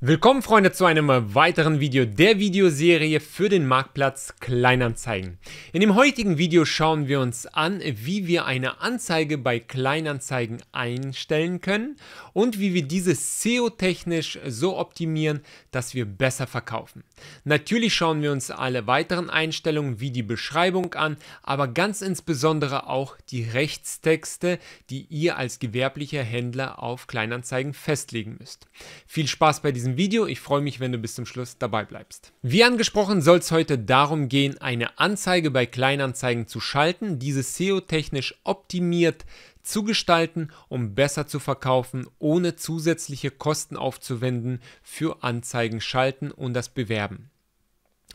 Willkommen Freunde zu einem weiteren Video der Videoserie für den Marktplatz Kleinanzeigen. In dem heutigen Video schauen wir uns an, wie wir eine Anzeige bei Kleinanzeigen einstellen können und wie wir diese SEO-technisch so optimieren, dass wir besser verkaufen. Natürlich schauen wir uns alle weiteren Einstellungen wie die Beschreibung an, aber ganz insbesondere auch die Rechtstexte, die ihr als gewerblicher Händler auf Kleinanzeigen festlegen müsst. Viel Spaß bei diesem diesem Video. Ich freue mich, wenn du bis zum Schluss dabei bleibst. Wie angesprochen soll es heute darum gehen, eine Anzeige bei Kleinanzeigen zu schalten, diese SEO-technisch optimiert zu gestalten, um besser zu verkaufen, ohne zusätzliche Kosten aufzuwenden für Anzeigen schalten und das Bewerben.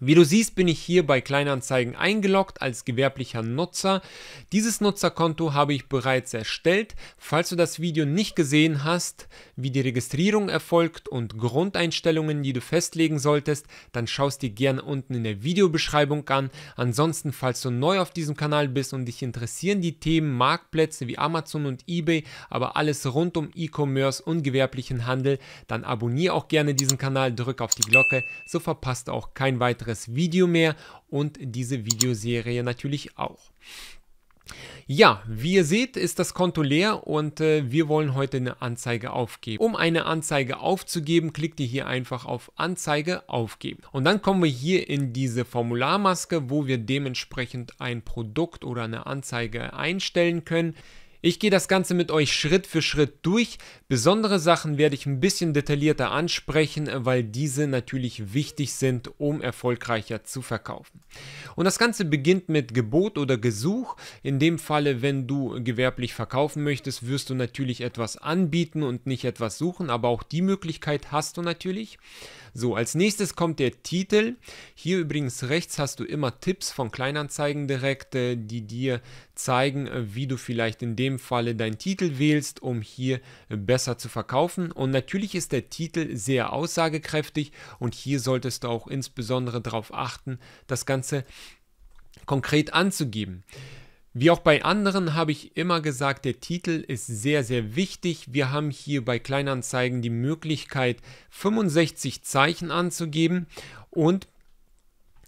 Wie du siehst, bin ich hier bei Kleinanzeigen eingeloggt als gewerblicher Nutzer. Dieses Nutzerkonto habe ich bereits erstellt. Falls du das Video nicht gesehen hast, wie die Registrierung erfolgt und Grundeinstellungen, die du festlegen solltest, dann schaust dir gerne unten in der Videobeschreibung an. Ansonsten, falls du neu auf diesem Kanal bist und dich interessieren die Themen Marktplätze wie Amazon und eBay, aber alles rund um E-Commerce und gewerblichen Handel, dann abonniere auch gerne diesen Kanal, drück auf die Glocke, so verpasst du auch kein weiteres weiteres Video mehr und diese Videoserie natürlich auch. Ja, wie ihr seht, ist das Konto leer und äh, wir wollen heute eine Anzeige aufgeben. Um eine Anzeige aufzugeben, klickt ihr hier einfach auf Anzeige aufgeben. Und dann kommen wir hier in diese Formularmaske, wo wir dementsprechend ein Produkt oder eine Anzeige einstellen können. Ich gehe das Ganze mit euch Schritt für Schritt durch. Besondere Sachen werde ich ein bisschen detaillierter ansprechen, weil diese natürlich wichtig sind, um erfolgreicher zu verkaufen. Und das Ganze beginnt mit Gebot oder Gesuch. In dem Falle, wenn du gewerblich verkaufen möchtest, wirst du natürlich etwas anbieten und nicht etwas suchen, aber auch die Möglichkeit hast du natürlich. So, als nächstes kommt der Titel. Hier übrigens rechts hast du immer Tipps von Kleinanzeigen direkt, die dir zeigen, äh, wie du vielleicht in dem Falle deinen Titel wählst, um hier äh, besser zu verkaufen. Und natürlich ist der Titel sehr aussagekräftig und hier solltest du auch insbesondere darauf achten, das Ganze konkret anzugeben. Wie auch bei anderen habe ich immer gesagt, der Titel ist sehr, sehr wichtig. Wir haben hier bei Kleinanzeigen die Möglichkeit, 65 Zeichen anzugeben und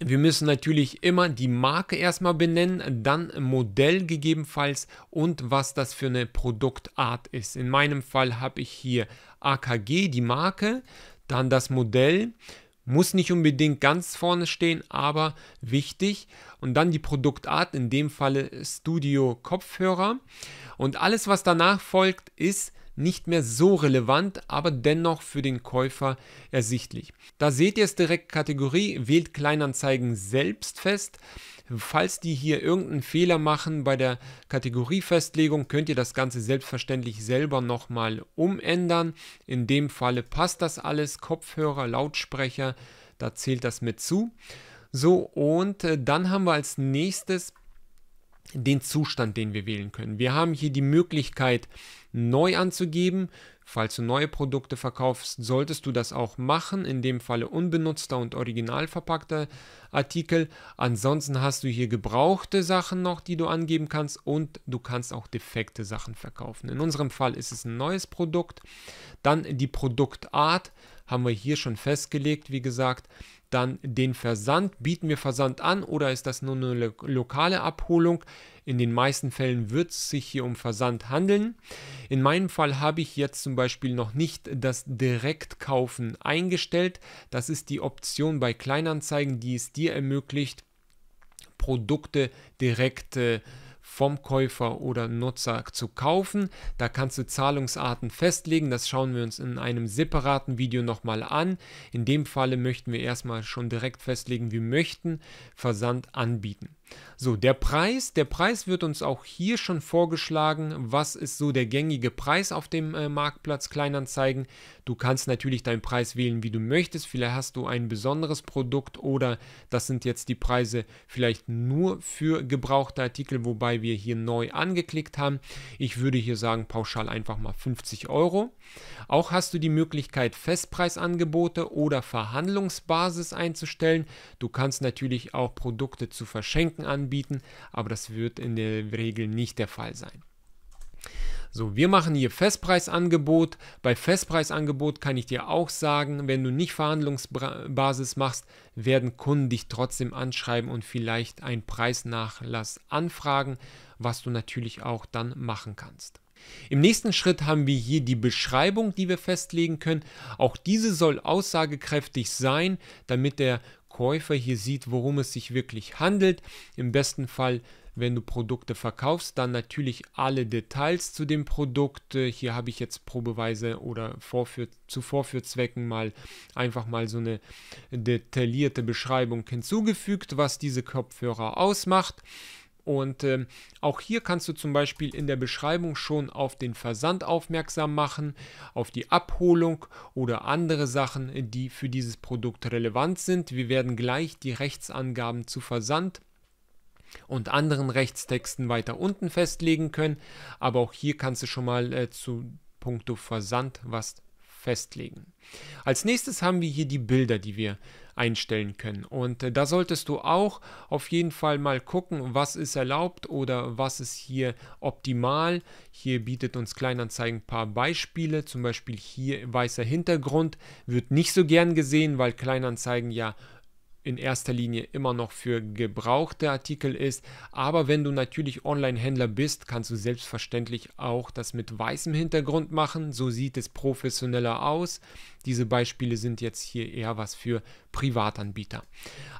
wir müssen natürlich immer die Marke erstmal benennen, dann Modell gegebenenfalls und was das für eine Produktart ist. In meinem Fall habe ich hier AKG, die Marke, dann das Modell, muss nicht unbedingt ganz vorne stehen, aber wichtig. Und dann die Produktart, in dem Falle Studio Kopfhörer. Und alles, was danach folgt, ist nicht mehr so relevant, aber dennoch für den Käufer ersichtlich. Da seht ihr es direkt Kategorie, wählt Kleinanzeigen selbst fest. Falls die hier irgendeinen Fehler machen bei der Kategoriefestlegung, könnt ihr das Ganze selbstverständlich selber nochmal umändern. In dem Falle passt das alles, Kopfhörer, Lautsprecher, da zählt das mit zu. So, und äh, dann haben wir als nächstes den Zustand, den wir wählen können. Wir haben hier die Möglichkeit, neu anzugeben. Falls du neue Produkte verkaufst, solltest du das auch machen. In dem Falle unbenutzter und original verpackter Artikel. Ansonsten hast du hier gebrauchte Sachen noch, die du angeben kannst und du kannst auch defekte Sachen verkaufen. In unserem Fall ist es ein neues Produkt. Dann die Produktart haben wir hier schon festgelegt, wie gesagt. Dann den Versand. Bieten wir Versand an oder ist das nur eine lokale Abholung? In den meisten Fällen wird es sich hier um Versand handeln. In meinem Fall habe ich jetzt zum Beispiel noch nicht das Direktkaufen eingestellt. Das ist die Option bei Kleinanzeigen, die es dir ermöglicht, Produkte direkt äh, vom Käufer oder Nutzer zu kaufen. Da kannst du Zahlungsarten festlegen. Das schauen wir uns in einem separaten Video nochmal an. In dem Falle möchten wir erstmal schon direkt festlegen, wir möchten Versand anbieten. So, der Preis, der Preis wird uns auch hier schon vorgeschlagen. Was ist so der gängige Preis auf dem äh, Marktplatz Kleinanzeigen? Du kannst natürlich deinen Preis wählen, wie du möchtest. Vielleicht hast du ein besonderes Produkt oder das sind jetzt die Preise vielleicht nur für gebrauchte Artikel, wobei wir hier neu angeklickt haben. Ich würde hier sagen, pauschal einfach mal 50 Euro. Auch hast du die Möglichkeit, Festpreisangebote oder Verhandlungsbasis einzustellen. Du kannst natürlich auch Produkte zu verschenken Strecken anbieten, aber das wird in der Regel nicht der Fall sein. So, wir machen hier Festpreisangebot. Bei Festpreisangebot kann ich dir auch sagen, wenn du nicht Verhandlungsbasis machst, werden Kunden dich trotzdem anschreiben und vielleicht einen Preisnachlass anfragen, was du natürlich auch dann machen kannst. Im nächsten Schritt haben wir hier die Beschreibung, die wir festlegen können. Auch diese soll aussagekräftig sein, damit der Käufer hier sieht, worum es sich wirklich handelt. Im besten Fall, wenn du Produkte verkaufst, dann natürlich alle Details zu dem Produkt. Hier habe ich jetzt probeweise oder Vorführ zu Vorführzwecken mal einfach mal so eine detaillierte Beschreibung hinzugefügt, was diese Kopfhörer ausmacht. Und ähm, auch hier kannst du zum Beispiel in der Beschreibung schon auf den Versand aufmerksam machen, auf die Abholung oder andere Sachen, die für dieses Produkt relevant sind. Wir werden gleich die Rechtsangaben zu Versand und anderen Rechtstexten weiter unten festlegen können. Aber auch hier kannst du schon mal äh, zu puncto Versand was festlegen. Als nächstes haben wir hier die Bilder, die wir einstellen können. Und äh, da solltest du auch auf jeden Fall mal gucken, was ist erlaubt oder was ist hier optimal. Hier bietet uns Kleinanzeigen ein paar Beispiele, zum Beispiel hier weißer Hintergrund wird nicht so gern gesehen, weil Kleinanzeigen ja in erster Linie immer noch für gebrauchte Artikel ist. Aber wenn du natürlich Online-Händler bist, kannst du selbstverständlich auch das mit weißem Hintergrund machen. So sieht es professioneller aus. Diese Beispiele sind jetzt hier eher was für Privatanbieter.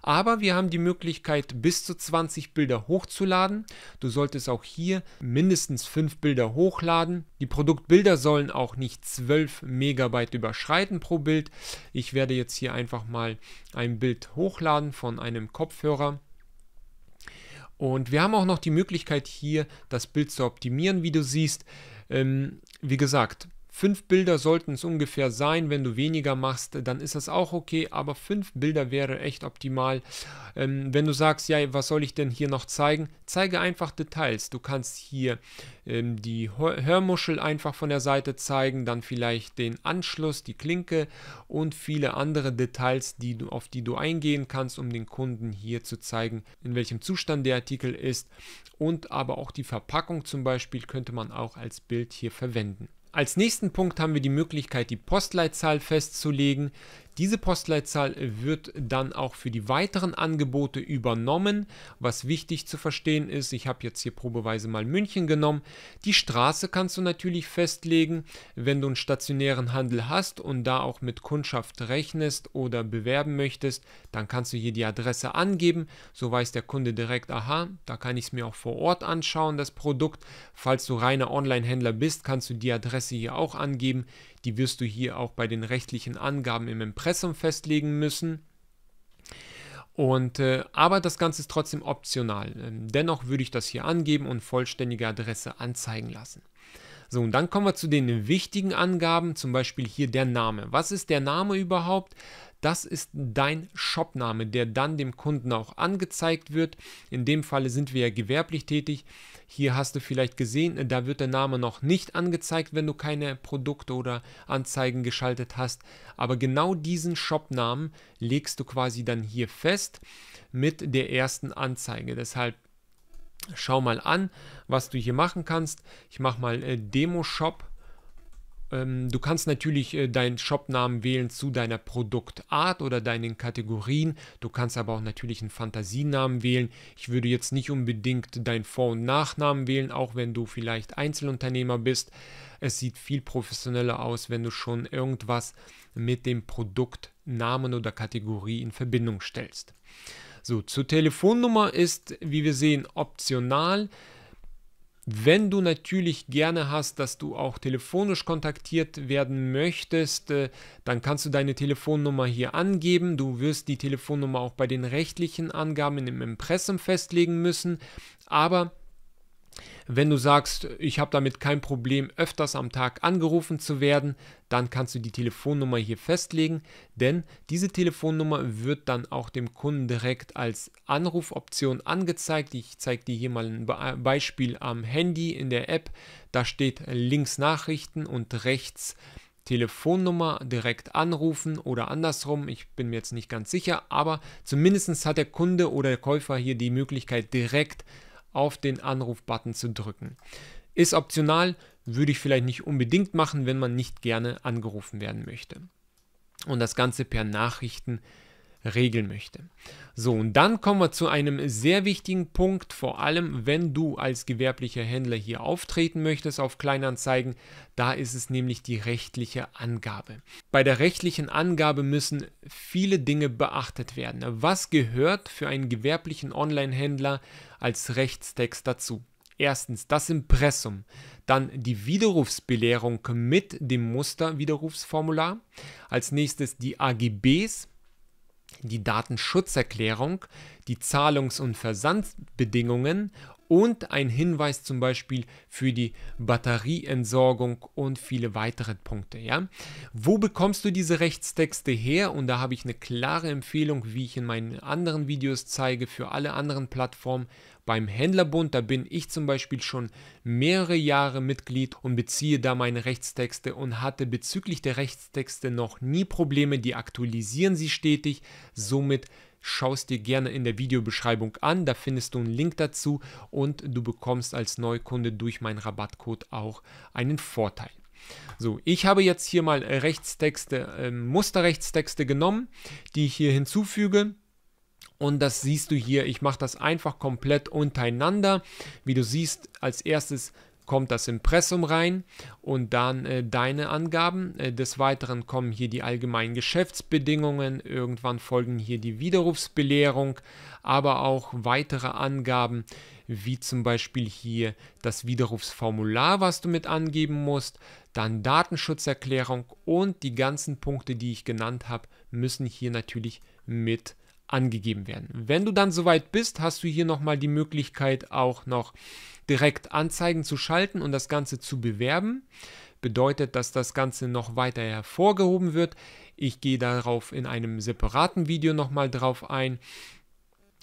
Aber wir haben die Möglichkeit, bis zu 20 Bilder hochzuladen. Du solltest auch hier mindestens 5 Bilder hochladen. Die Produktbilder sollen auch nicht 12 Megabyte überschreiten pro Bild. Ich werde jetzt hier einfach mal ein Bild hochladen von einem Kopfhörer. Und wir haben auch noch die Möglichkeit hier, das Bild zu optimieren, wie du siehst. Ähm, wie gesagt, Fünf Bilder sollten es ungefähr sein. Wenn du weniger machst, dann ist das auch okay. Aber fünf Bilder wäre echt optimal. Ähm, wenn du sagst, ja, was soll ich denn hier noch zeigen? Zeige einfach Details. Du kannst hier ähm, die Hörmuschel einfach von der Seite zeigen, dann vielleicht den Anschluss, die Klinke und viele andere Details, die du, auf die du eingehen kannst, um den Kunden hier zu zeigen, in welchem Zustand der Artikel ist. Und aber auch die Verpackung zum Beispiel könnte man auch als Bild hier verwenden. Als nächsten Punkt haben wir die Möglichkeit, die Postleitzahl festzulegen. Diese Postleitzahl wird dann auch für die weiteren Angebote übernommen. Was wichtig zu verstehen ist, ich habe jetzt hier probeweise mal München genommen. Die Straße kannst du natürlich festlegen, wenn du einen stationären Handel hast und da auch mit Kundschaft rechnest oder bewerben möchtest, dann kannst du hier die Adresse angeben. So weiß der Kunde direkt, aha, da kann ich es mir auch vor Ort anschauen, das Produkt. Falls du reiner Online-Händler bist, kannst du die Adresse hier auch angeben. Die wirst du hier auch bei den rechtlichen Angaben im Impressum festlegen müssen. Und, äh, aber das Ganze ist trotzdem optional. Ähm, dennoch würde ich das hier angeben und vollständige Adresse anzeigen lassen. So, und dann kommen wir zu den wichtigen Angaben, zum Beispiel hier der Name. Was ist der Name überhaupt? Das ist dein Shopname, der dann dem Kunden auch angezeigt wird. In dem Falle sind wir ja gewerblich tätig. Hier hast du vielleicht gesehen, da wird der Name noch nicht angezeigt, wenn du keine Produkte oder Anzeigen geschaltet hast. Aber genau diesen Shop-Namen legst du quasi dann hier fest mit der ersten Anzeige. Deshalb schau mal an, was du hier machen kannst. Ich mache mal äh, Demo-Shop ähm, du kannst natürlich äh, deinen Shopnamen wählen zu deiner Produktart oder deinen Kategorien. Du kannst aber auch natürlich einen Fantasienamen wählen. Ich würde jetzt nicht unbedingt deinen Vor- und Nachnamen wählen, auch wenn du vielleicht Einzelunternehmer bist. Es sieht viel professioneller aus, wenn du schon irgendwas mit dem Produktnamen oder Kategorie in Verbindung stellst. So, zur Telefonnummer ist, wie wir sehen, optional. Wenn du natürlich gerne hast, dass du auch telefonisch kontaktiert werden möchtest, äh, dann kannst du deine Telefonnummer hier angeben. Du wirst die Telefonnummer auch bei den rechtlichen Angaben im Impressum festlegen müssen. Aber wenn du sagst, ich habe damit kein Problem, öfters am Tag angerufen zu werden, dann kannst du die Telefonnummer hier festlegen, denn diese Telefonnummer wird dann auch dem Kunden direkt als Anrufoption angezeigt. Ich zeige dir hier mal ein Beispiel am Handy in der App. Da steht links Nachrichten und rechts Telefonnummer direkt anrufen oder andersrum. Ich bin mir jetzt nicht ganz sicher, aber zumindest hat der Kunde oder der Käufer hier die Möglichkeit direkt anzurufen auf den Anrufbutton zu drücken. Ist optional, würde ich vielleicht nicht unbedingt machen, wenn man nicht gerne angerufen werden möchte. Und das Ganze per Nachrichten regeln möchte. So, und dann kommen wir zu einem sehr wichtigen Punkt, vor allem wenn du als gewerblicher Händler hier auftreten möchtest auf Kleinanzeigen, da ist es nämlich die rechtliche Angabe. Bei der rechtlichen Angabe müssen viele Dinge beachtet werden. Was gehört für einen gewerblichen Online-Händler als Rechtstext dazu? Erstens das Impressum, dann die Widerrufsbelehrung mit dem Musterwiderrufsformular, als nächstes die AGBs, die Datenschutzerklärung, die Zahlungs- und Versandbedingungen und ein Hinweis zum Beispiel für die Batterieentsorgung und viele weitere Punkte. Ja? Wo bekommst du diese Rechtstexte her? Und da habe ich eine klare Empfehlung, wie ich in meinen anderen Videos zeige, für alle anderen Plattformen. Beim Händlerbund, da bin ich zum Beispiel schon mehrere Jahre Mitglied und beziehe da meine Rechtstexte und hatte bezüglich der Rechtstexte noch nie Probleme. Die aktualisieren sie stetig. Somit Schau es dir gerne in der Videobeschreibung an, da findest du einen Link dazu und du bekommst als Neukunde durch meinen Rabattcode auch einen Vorteil. So, ich habe jetzt hier mal Rechtstexte, äh, Musterrechtstexte genommen, die ich hier hinzufüge. Und das siehst du hier, ich mache das einfach komplett untereinander. Wie du siehst, als erstes kommt das Impressum rein und dann äh, deine Angaben. Äh, des Weiteren kommen hier die allgemeinen Geschäftsbedingungen, irgendwann folgen hier die Widerrufsbelehrung, aber auch weitere Angaben, wie zum Beispiel hier das Widerrufsformular, was du mit angeben musst, dann Datenschutzerklärung und die ganzen Punkte, die ich genannt habe, müssen hier natürlich mit angegeben werden. Wenn du dann soweit bist, hast du hier nochmal die Möglichkeit auch noch direkt Anzeigen zu schalten und das Ganze zu bewerben. Bedeutet, dass das Ganze noch weiter hervorgehoben wird. Ich gehe darauf in einem separaten Video nochmal drauf ein.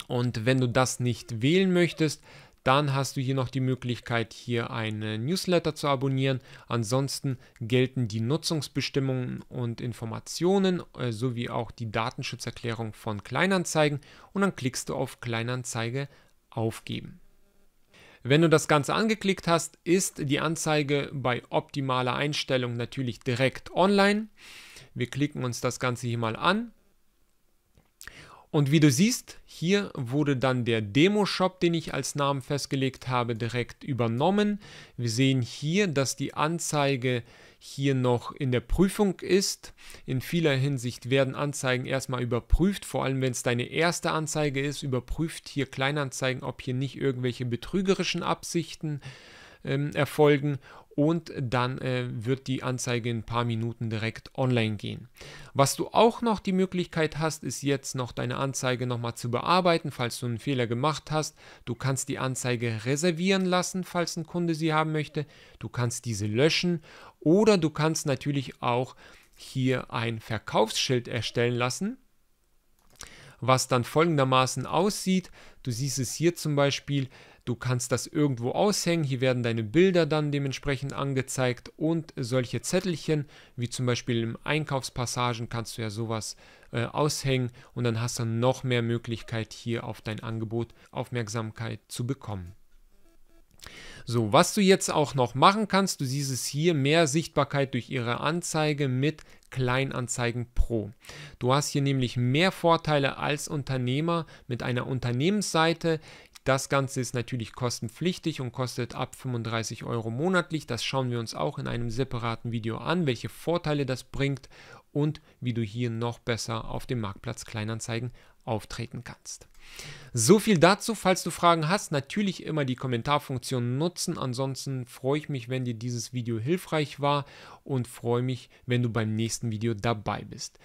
Und wenn du das nicht wählen möchtest, dann hast du hier noch die Möglichkeit, hier einen Newsletter zu abonnieren. Ansonsten gelten die Nutzungsbestimmungen und Informationen äh, sowie auch die Datenschutzerklärung von Kleinanzeigen und dann klickst du auf Kleinanzeige aufgeben. Wenn du das Ganze angeklickt hast, ist die Anzeige bei optimaler Einstellung natürlich direkt online. Wir klicken uns das Ganze hier mal an. Und wie du siehst, hier wurde dann der Demo-Shop, den ich als Namen festgelegt habe, direkt übernommen. Wir sehen hier, dass die Anzeige hier noch in der Prüfung ist. In vieler Hinsicht werden Anzeigen erstmal überprüft, vor allem wenn es deine erste Anzeige ist, überprüft hier Kleinanzeigen, ob hier nicht irgendwelche betrügerischen Absichten ähm, erfolgen und dann äh, wird die Anzeige in ein paar Minuten direkt online gehen. Was du auch noch die Möglichkeit hast, ist jetzt noch deine Anzeige nochmal zu bearbeiten, falls du einen Fehler gemacht hast. Du kannst die Anzeige reservieren lassen, falls ein Kunde sie haben möchte. Du kannst diese löschen oder du kannst natürlich auch hier ein Verkaufsschild erstellen lassen was dann folgendermaßen aussieht. Du siehst es hier zum Beispiel, Du kannst das irgendwo aushängen, hier werden deine Bilder dann dementsprechend angezeigt und solche Zettelchen, wie zum Beispiel im Einkaufspassagen kannst du ja sowas äh, aushängen und dann hast du noch mehr Möglichkeit hier auf dein Angebot Aufmerksamkeit zu bekommen. So, was du jetzt auch noch machen kannst, du siehst es hier, mehr Sichtbarkeit durch ihre Anzeige mit Kleinanzeigen Pro. Du hast hier nämlich mehr Vorteile als Unternehmer mit einer Unternehmensseite. Das Ganze ist natürlich kostenpflichtig und kostet ab 35 Euro monatlich. Das schauen wir uns auch in einem separaten Video an, welche Vorteile das bringt und wie du hier noch besser auf dem Marktplatz Kleinanzeigen auftreten kannst. So viel dazu. Falls du Fragen hast, natürlich immer die Kommentarfunktion nutzen. Ansonsten freue ich mich, wenn dir dieses Video hilfreich war und freue mich, wenn du beim nächsten Video dabei bist.